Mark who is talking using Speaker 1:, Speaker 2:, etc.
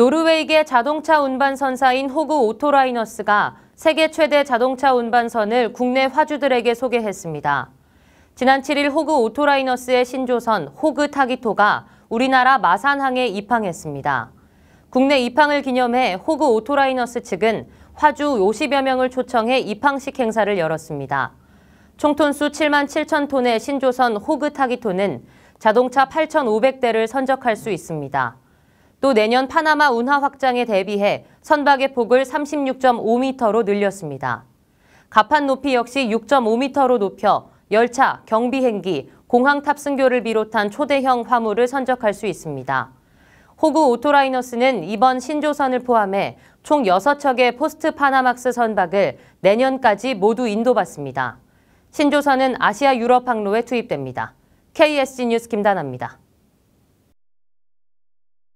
Speaker 1: 노르웨이계 자동차 운반선사인 호그 오토라이너스가 세계 최대 자동차 운반선을 국내 화주들에게 소개했습니다. 지난 7일 호그 오토라이너스의 신조선 호그 타기토가 우리나라 마산항에 입항했습니다. 국내 입항을 기념해 호그 오토라이너스 측은 화주 50여 명을 초청해 입항식 행사를 열었습니다. 총톤수 7만 7천 톤의 신조선 호그 타기토는 자동차 8,500대를 선적할 수 있습니다. 또 내년 파나마 운하 확장에 대비해 선박의 폭을 36.5m로 늘렸습니다. 가판 높이 역시 6.5m로 높여 열차, 경비행기, 공항 탑승교를 비롯한 초대형 화물을 선적할 수 있습니다. 호구 오토라이너스는 이번 신조선을 포함해 총 6척의 포스트 파나막스 선박을 내년까지 모두 인도받습니다. 신조선은 아시아 유럽 항로에 투입됩니다. KSG 뉴스 김다나입니다.